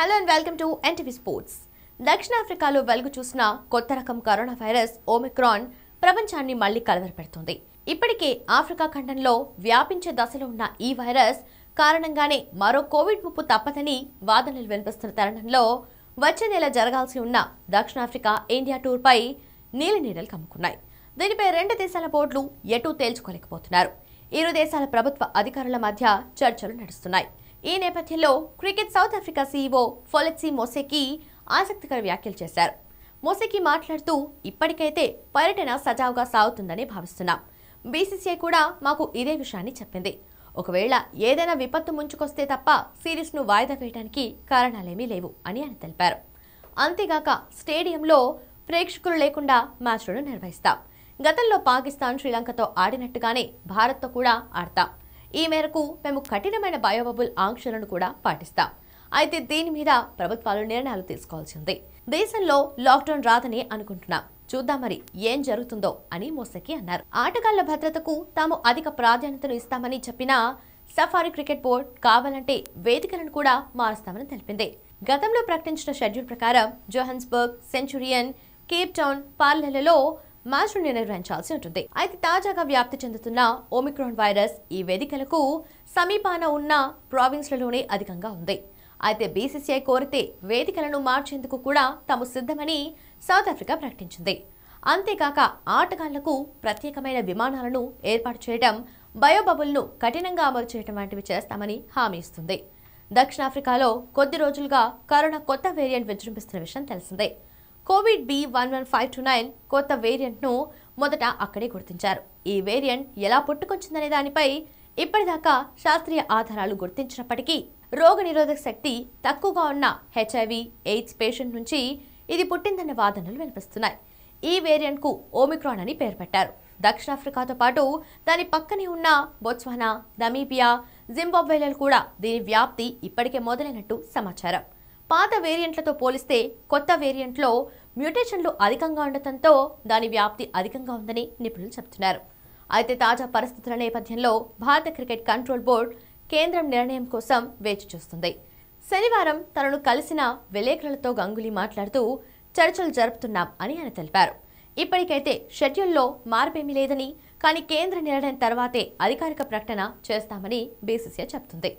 hello and welcome to NTV sports దక్షిణాఫ్రికాలో వెలుగు చూసిన కొత్త రకం కరోనా వైరస్ ఓమిక్రాన్ ప్రపంచాన్ని మళ్లీ కలవరపెడుతుంది ఇప్పటికే ఆఫ్రికా ఖండంలో వ్యాపించే దశలో ఉన్న ఈ వైరస్ కారణంగానే మరో కోవిడ్ ముప్పు తప్పదని వాదనలు వినిపిస్తున్న తరుణంలో వచ్చే నెల జరగాల్సి ఉన్న దక్షిణాఫ్రికా ఇండియా టూర్పై నీలనీడలు నీడలు కమ్ముకున్నాయి దీనిపై రెండు దేశాల బోర్డులు ఎటూ తేల్చుకోలేకపోతున్నారు ఇరు దేశాల ప్రభుత్వ అధికారుల మధ్య చర్చలు నడుస్తున్నాయి ఈ నేపథ్యంలో cricket South Africa CEO Pholetsi Moseki ఆసక్తికర వ్యాఖ్యలు చేశారు మోసెకి మాట్లాడుతూ ఇప్పటికైతే పర్యటన సజావుగా సాగుతుందని భావిస్తున్నాం బీసీసీఐ కూడా మాకు ఇదే విషయాన్ని చెప్పింది ఒకవేళ ఏదైనా విపత్తు ముంచుకొస్తే తప్ప సిరీస్ను వాయిదా వేయడానికి కారణాలేమీ లేవు అని ఆయన తెలిపారు అంతేగాక స్టేడియంలో ప్రేక్షకులు లేకుండా మ్యాచ్లను నిర్వహిస్తాం గతంలో పాకిస్తాన్ శ్రీలంకతో ఆడినట్టుగానే భారత్తో కూడా ఆడతాం ఈ మేరకు మేము కఠినమైన బయోబబుల్ ఆంక్షలను కూడా పాటిస్తాం అయితే దీని మీద ప్రభుత్వాలు నిర్ణయాలు తీసుకోవాల్సింది దేశంలో లాక్డౌన్ రాదని అనుకుంటున్నాం చూద్దాం మరి ఏం జరుగుతుందో అని మోసకి అన్నారు ఆటగాళ్ల భద్రతకు తాము అధిక ప్రాధాన్యతను ఇస్తామని చెప్పినా సఫారీ క్రికెట్ బోర్డ్ కావాలంటే వేదికలను కూడా మారుస్తామని తెలిపింది గతంలో ప్రకటించిన షెడ్యూల్ ప్రకారం జోహన్స్బర్గ్ సెంచురియన్ కేప్ టౌన్ పార్లర్లలో మార్చుని నిర్వహించాల్సి ఉంటుంది అయితే తాజాగా వ్యాప్తి చెందుతున్న ఓమిక్రాన్ వైరస్ ఈ వేదికలకు సమీపాన ఉన్న ప్రావిన్స్లలోనే అధికంగా ఉంది అయితే బీసీసీఐ కోరితే వేదికలను మార్చేందుకు కూడా తాము సిద్ధమని సౌత్ ఆఫ్రికా ప్రకటించింది అంతేకాక ఆటగాళ్లకు ప్రత్యేకమైన విమానాలను ఏర్పాటు చేయడం బయోబబుల్ను కఠినంగా అమలు చేయడం వంటివి చేస్తామని హామీ ఇస్తుంది దక్షిణాఫ్రికాలో కొద్ది రోజులుగా కరోనా కొత్త వేరియంట్ విజృంభిస్తున్న విషయం తెలిసిందే Covid B one one five two nine కొత్త వేరియంట్ను మొదట అక్కడే గుర్తించారు ఈ వేరియంట్ ఎలా పుట్టుకొచ్చిందనే దానిపై ఇప్పటిదాకా శాస్త్రీయ ఆధారాలు గుర్తించినప్పటికీ రోగనిరోధక శక్తి తక్కువగా ఉన్న హెచ్ఐవి ఎయిడ్స్ పేషెంట్ నుంచి ఇది పుట్టిందన్న వాదనలు వినిపిస్తున్నాయి ఈ వేరియంట్కు ఓమిక్రాన్ అని పేరు పెట్టారు దక్షిణాఫ్రికాతో పాటు దాని పక్కనే ఉన్న బొత్స్వానా నమీబియా జింబాబ్వేలలో కూడా దీని వ్యాప్తి ఇప్పటికే మొదలైనట్టు సమాచారం పాత వేరియంట్లతో పోలిస్తే కొత్త వేరియంట్లో మ్యూటేషన్లు అధికంగా ఉండటంతో దాని వ్యాప్తి అధికంగా ఉందని నిపుణులు చెబుతున్నారు అయితే తాజా పరిస్థితుల నేపథ్యంలో భారత క్రికెట్ కంట్రోల్ బోర్డు కేంద్రం నిర్ణయం కోసం వేచి చూస్తుంది శనివారం తనను కలిసిన విలేకరులతో గంగులీ మాట్లాడుతూ చర్చలు జరుపుతున్నాం అని ఆయన తెలిపారు ఇప్పటికైతే షెడ్యూల్లో మార్పేమీ లేదని కానీ కేంద్ర నిర్ణయం తర్వాతే అధికారిక ప్రకటన చేస్తామని బీసీసీఐ చెబుతుంది